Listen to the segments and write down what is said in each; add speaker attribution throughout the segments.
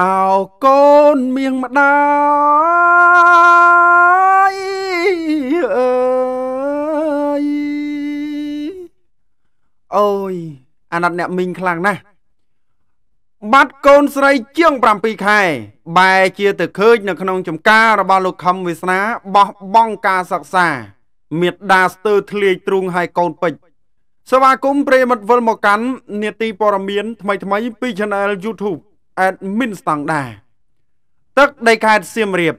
Speaker 1: អោកូនមៀងម្ដាយអើយអូយអាណិតអ្នកមីងខ្លាំងណាស់បាត់កូនស្រីជាង7ខែបែជាទៅឃើញនៅក្នុងចំការរបស់លោកខំវាសនាបោះបង់ការសិក្សាមេដាស្ទើរធ្លាយទ្រូងឲ្យកូនពេជ្រសមាគមព្រេមិត្តវិលមកកាន់នេតិព័រមៀនថ្មីថ្មីពី Channel YouTube admin ស្តង់ដារទឹកដីខេត្តសៀមរាប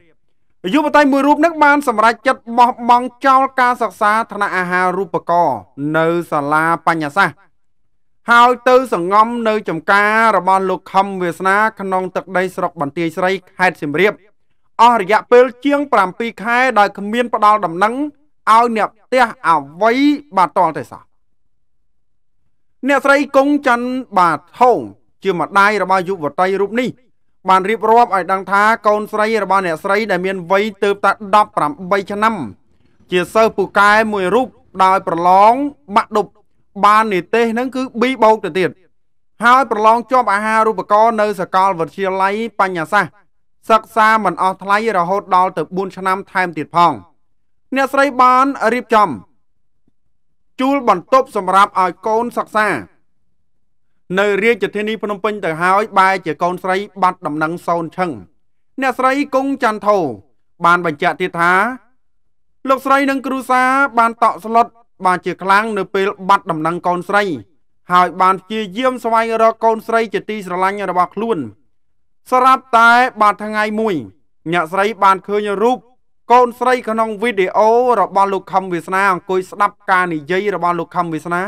Speaker 1: យុវតីមួយរូបនឹងបានសម្រេចចិត្តបោះបង់ចោលការសិក្សាថ្នាក់អាហារូបករណ៍នៅសាលាបញ្ញសាស្ត្រហើយទៅសង្ងំនៅចំការរបស់លោកខំវាសនាក្នុងទឹកដីស្រុកបន្ទាយស្រីខេត្តសៀមរាបអស់រយៈពេលជាង7ខែដោយគ្មានផ្ដាល់ដំណឹងឲ្យអ្នកផ្ទះអវ័យបាទតលទេសោះអ្នកស្រីកុងច័ន្ទបាទហោងជាម្ដាយរបស់យុវតីរូបនេះបានរៀបរាប់ឲ្យដឹងថាកូនស្រីរបស់អ្នកស្រីដែលមានវ័យទើបតែ18ឆ្នាំ ជាសិស្សពូកែមួយរូបដោយប្រឡងបាក់ដប់បាននិទេសនឹងគឺប៊ីបោកទៅទៀតហើយប្រឡងជាប់អាហារូបករណ៍នៅសាកលវិទ្យាល័យបញ្ញាសាស្ត្រសិក្សាមិនអស់ថ្លៃរហូតដល់ទៅ4ឆ្នាំថែមទៀតផង អ្នកស្រីបានរៀបចំជួលបន្ទប់សម្រាប់ឲ្យកូនសិក្សានៅរាជធានីភ្នំពេញទៅហើយបែរជាកូនស្រីបាត់ដំណឹងសូនឈឹងអ្នកស្រីគង់ច័ន្ទថោបានបញ្ជាក់ទៀតថាលោកស្រីនិងគ្រូសាបានតក់ស្លុតបានជាខ្លាំងនៅពេល បាត់ដំណឹងកូនស្រី ហើយ បានព្យាយាមស្វែងរកកូនស្រី ជាទីស្រឡាញ់របស់ខ្លួនស្រាប់តែ បាត់ថ្ងៃមួយ អ្នកស្រីបានឃើញរូបកូនស្រីក្នុងវីដេអូរបស់លោកខំវាសនាអង្គុយស្ដាប់ការនិយាយរបស់លោកខំវាសនា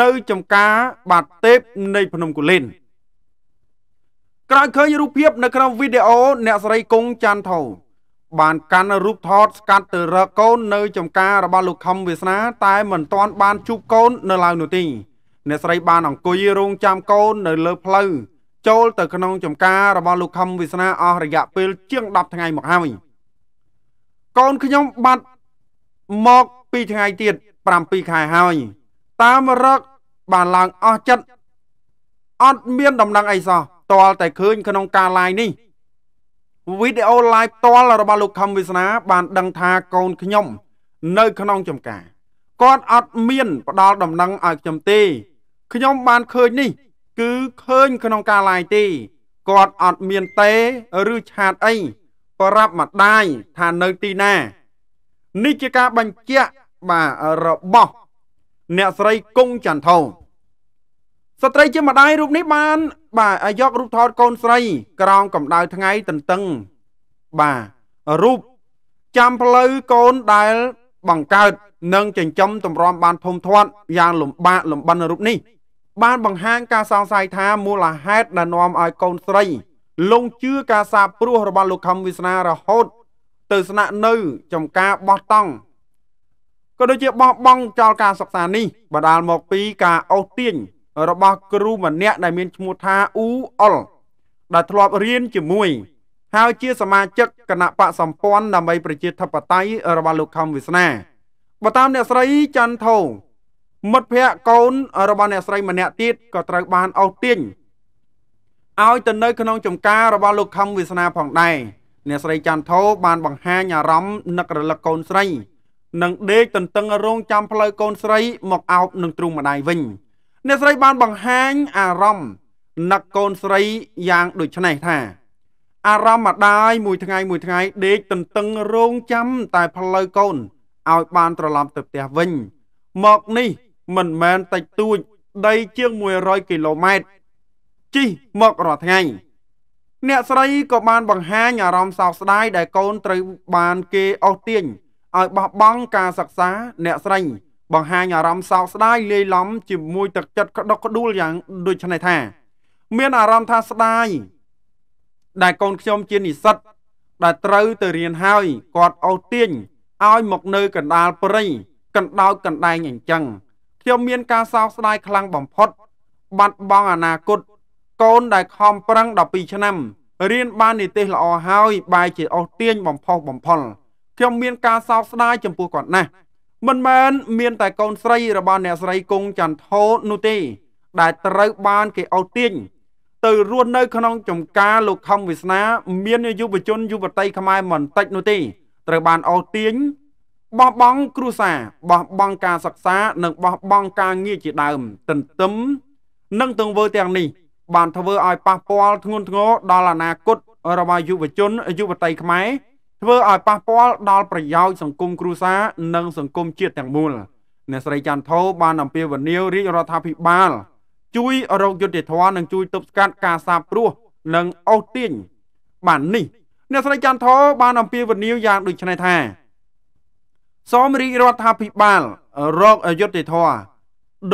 Speaker 1: នៅចំការបាតទេពនៃភ្នំគូលែនក្រោយឃើញរូបភាពនៅក្នុងវីដេអូអ្នកស្រីគង់ច័ន្ទថោបានកាន់រូបថតស្កាត់ទៅរកកូននៅ ចំការរបស់លោកខំវាសនាតែមិនទាន់បានជួបកូននៅឡើយនោះទេអ្នកស្រីបានអង្គុយរងចាំកូននៅលើផ្លូវចូលទៅក្នុងចំការរបស់លោកខំវាសនាអស់រយៈពេលជាង10ថ្ងៃមកហើយកូនខ្ញុំបាត់មក2ថ្ងៃទៀត7ខែហើយតាមរកបានឡើងអស់ចិត្តអត់មានដំណឹងអីសោះតលតែឃើញក្នុងការ live នេះវីដេអូ live តលរបស់លោកខំវាសនាបានដឹងថាកូនខ្ញុំ នៅ ក្នុងចំការគាត់អត់មានផ្ដាល់ដំណឹងឲ្យខ្ញុំទេខ្ញុំបានឃើញនេះ គឺឃើញក្នុងការ live ទេគាត់អត់មានទេឬឆាតអីប្រាប់ម្ដាយថានៅទីណា នេះជាការបញ្ជាក់បាទរបស់អ្នកស្រីកុងចន្ទថោស្ត្រីជាម្ដាយរូបនេះបាន បាទឲ្យយករូបថតកូនស្រីក្រោមកម្ដៅថ្ងៃតន្ទឹងបាទរូបចាំផ្លូវកូនដែល បង្កើតនិងចិញ្ចឹមតម្រាំបានភូមិធាត់យ៉ាងលំបាកលំបិនរូបនេះ បានបង្ហាញការសង្ស័យថាមូលហេតុដែលនាំឲ្យកូនស្រី លងជឿការសាបព្រោះរបស់លោកខំវាសនារហូត ទៅស្នាក់នៅចំការបោះតង់ក៏ដូចជាបោះបង់ចោលការសិក្សានេះបណ្ដាលមកពីការអូសទាញរបស់គ្រូម្នាក់ដែលមានឈ្មោះថាអ៊ូអុលដែលធ្លាប់រៀនជាមួយ ហើយជា សមាជិកគណៈបកសម្ព័ន្ធដើម្បីប្រជាធិបតេយ្យរបស់លោកខំវាសនាបើតាមអ្នកស្រីច័ន្ទថោមិត្តភ័ក្តិកូន របស់អ្នកស្រីម្នាក់ទៀតក៏ត្រូវបានអូសទាញឲ្យទៅនៅ ក្នុងចំការរបស់លោកខំវាសនា ផងដែរអ្នកស្រីច័ន្ទថោបានបង្ហាញអារម្មណ៍នឹករលឹកកូនស្រីនិងដេកទន្ទឹងរង់ចាំផ្លូវកូនស្រីមកអោបនឹងទ្រូងម្ដាយវិញ អ្នកស្រីបានបង្ហាញអារម្មណ៍នឹកកូនស្រីយ៉ាងដូចនេះថា អារម្មណ៍ម្ដាយមួយថ្ងៃមួយថ្ងៃដេកទន្ទឹងរង់ចាំតែផ្លូវកូនឲ្យបាន ត្រឡប់ទៅផ្ទះវិញ មកនេះមិនមែនតិចតួចដីជាង100គីឡូម៉ែត្រជិះមករាល់ថ្ងៃ អ្នកស្រីក៏បានបង្ហាញអារម្មណ៍សោកស្ដាយដែលកូនត្រូវបានគេអស់ទាញឲ្យបោះបង់ការសិក្សាអ្នកស្រី បង្ហាញអារម្មណ៍សោកស្ដាយលាយឡំជាមួយទឹកចិត្តក្តុកក្តួលយ៉ាងដូចនេះថា មានអារម្មណ៍ថាស្ដាយដែលកូនខ្ញុំជានិស្សិត ដែលត្រូវទៅរៀនហើយគាត់អូសទាញឲ្យមកនៅកណ្ដាលព្រៃកណ្ដោចកណ្ដែងអញ្ចឹងខ្ញុំមានការសោកស្ដាយខ្លាំងបំផុត បាត់បង់អនាគតកូនដែលខំប្រឹង12ឆ្នាំរៀនបាននិទេសល្អហើយបែរជាអូសទាញបំផុសបំផុលខ្ញុំមានការសោកស្ដាយចំពោះគាត់ណាស់មិនមែនមានតែកូនស្រីរបស់អ្នកស្រីគង់ចន្ទថោនោះទេដែលត្រូវបានគេអូសទាញទៅរស់នៅក្នុងចំការលោកខំវាសនាមានយុវជនយុវតីខ្មែរមិនតិចនោះទេត្រូវបានអូសទាញបោះបង់គ្រួសារបោះបង់ការសិក្សានិងបោះបង់ការងារជាដើមទន្ទឹមនឹងទង្វើទាំងនេះបានធ្វើឲ្យប៉ះពាល់ធ្ងន់ធ្ងរដល់អនាគតរបស់យុវជនយុវតីខ្មែរធ្វើឲ្យប៉ះពាល់ដល់ប្រយោជន៍សង្គមគ្រួសារនិងសង្គមជាតិទាំងមូលអ្នកស្រីច័ន្ទថោបានអំពាវនាវរាជរដ្ឋាភិបាល ជួយរកយុត្តិធម៌និងជួយទប់ស្កាត់ការសាបព្រោះនិងអូសទាញបាននេះអ្នកស្រីច័ន្ទថោបានអំពាវនាវយ៉ាងដូចនេះថាសូមរាជរដ្ឋាភិបាល រកយុត្តិធម៌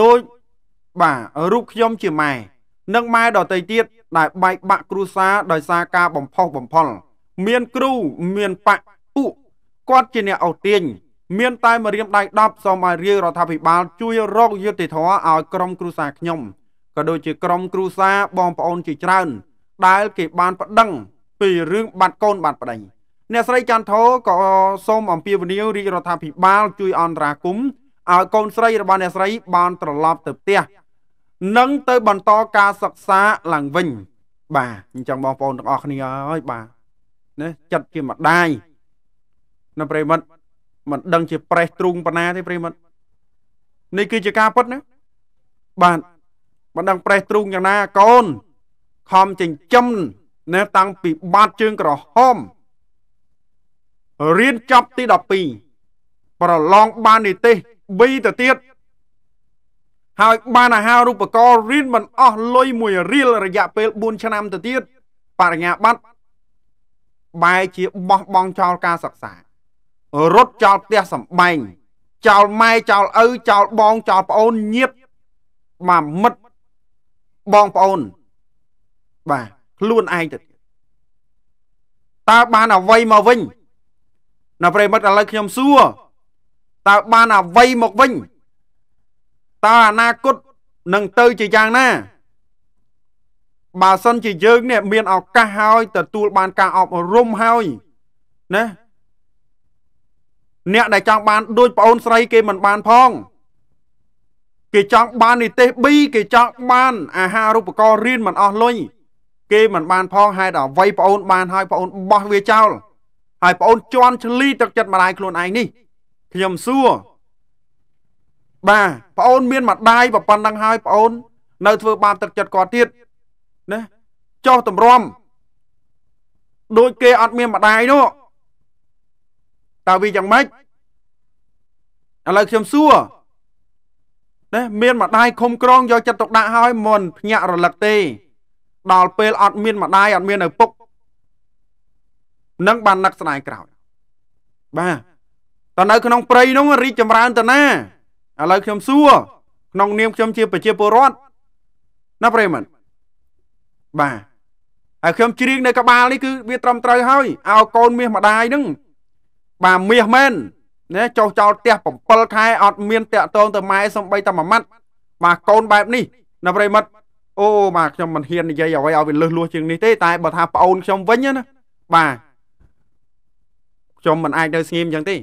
Speaker 1: ដោយបាទរូបខ្ញុំជាម៉ែនិងម៉ែដតីទៀតដែលបែកបាក់គ្រួសារដោយសារការបំផុសបំផុលមានគ្រូមានបកពុគាត់ជាអ្នកអូទាញមានតែមករៀមដៃ10សូមឲ្យរាជរដ្ឋាភិបាល ជួយរកយុត្តិធម៌ឲ្យក្រុមគ្រួសារខ្ញុំក៏ដូចជាក្រុមគ្រួសារបងប្អូន ជាច្រើន ដែលគេបានប្តឹង ពីរឿងបាត់កូនបាត់ប្តីអ្នកស្រីចន្ទធោក៏សូមអំពាវនាវរាជរដ្ឋាភិបាលជួយអន្តរាគមន៍ឲ្យកូនស្រីរបស់អ្នកស្រីបាន ត្រឡប់ទៅផ្ទះនិងទៅបន្តការសិក្សាឡើងវិញ បាទអញ្ចឹងបងប្អូនទាំងអស់គ្នាហើយបាទណាចិត្តជាម្ដាយណាប្រិមិត្តមិនដឹងជាប្រេះទ្រូងប៉ុណាទេប្រិមិត្តនេះគឺជាការពិតណាបាទមិនដឹងប្រេះទ្រូងយ៉ាងណាកូនខំចិញ្ចឹមណាតាំងពីបាតជើងក្រហមរៀនចប់ទី12ប្រឡងបាននិទេស2ទៅទៀតហើយបានអាហារូបករណ៍រៀនមិនអស់លុយមួយរៀលរយៈពេល4ឆ្នាំទៅទៀតបរិញ្ញាបត្របែរជាបោះបង់ចោលការសិក្សា រត់ចោលផ្ទះសំបែងចោលម៉ែចោលឪចោលបងចោលប្អូនញាបមកមិត្តបងប្អូន បាទខ្លួនឯងទៅតើបានអ្វីមកវិញណាប្រិមិត្តឥឡូវខ្ញុំសួរតើបានអ្វីមកវិញតើអនាគតនឹងទៅជាយ៉ាងណាបើសិនជាយើងនេះមានឱកាសហើយទទួលបានការអប់រំហើយណាអ្នកដែលចង់បានដូចប្អូនស្រីគេមិនបានផងគេចង់បាននីតិប៊ីគេចង់បាន អាហារូបករណ៍រៀនមិនអស់លុយគេមិនបានផងហេតុអ្វីប្អូន បានហើយប្អូន បោះវាចោលហើយប្អូនជន់ឆ្លីទឹកចិត្តម្ដាយខ្លួនឯងនេះ ខ្ញុំសួរបាទប្អូនមានម្ដាយប៉ុណ្ណឹងហើយប្អូននៅធ្វើបាបទឹកចិត្តគាត់ទៀតណាចោះតម្រាំដូចគេអត់មានម្ដាយនោះតើវាយ៉ាងម៉េចឥឡូវខ្ញុំសួរណាមានម្ដាយខំក្រងយកចិត្តទុកដាក់ហើយមុនភ្ញាក់រលឹកទេដល់ពេលអត់មានម្ដាយអត់មានឪពុកនឹងបាននឹកស្ដាយក្រោយបាទតើនៅក្នុងព្រៃនោះរីកចម្រើនទៅណាឥឡូវខ្ញុំសួរក្នុង នាមខ្ញុំជាប្រជាពលរដ្ឋណាប្រិមត្តបាទហើយខ្ញុំច្រៀងនៅក្បាលនេះគឺវាត្រឹមត្រូវហើយឲ្យកូនមាសម្ដាយនឹងបាទមាសមែនណាចោះចោលផ្ទះ7ខែអត់មានតាក់ទងទៅម៉ែសំបីតែមួយម៉ាត់បាទកូនបែបនេះណាប្រិមិត្តអូបាទខ្ញុំមិនហ៊ាននិយាយអ្វីឲ្យវាលឹះលួសជាងនេះទេតែបើថាប្អូនខ្ញុំវិញណាបាទខ្ញុំមិនអាចនៅស្ងៀមអញ្ចឹងទេ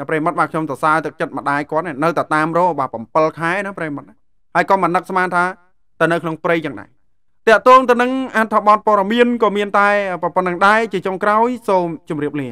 Speaker 1: ណាប្រិមិត្តបាទខ្ញុំសរសើរទឹកចិត្តម្ដាយគាត់នៅតែតាមរោបាទ7ខែណាប្រិមិត្តហើយក៏មិននឹកស្មានថាទៅនៅក្នុងព្រៃយ៉ាងណាតកតងទៅនឹងអត្ថបទព័រមៀនក៏មានតែប៉ុណ្្នឹងដែរជាចុងក្រោយសូមជម្រាបលា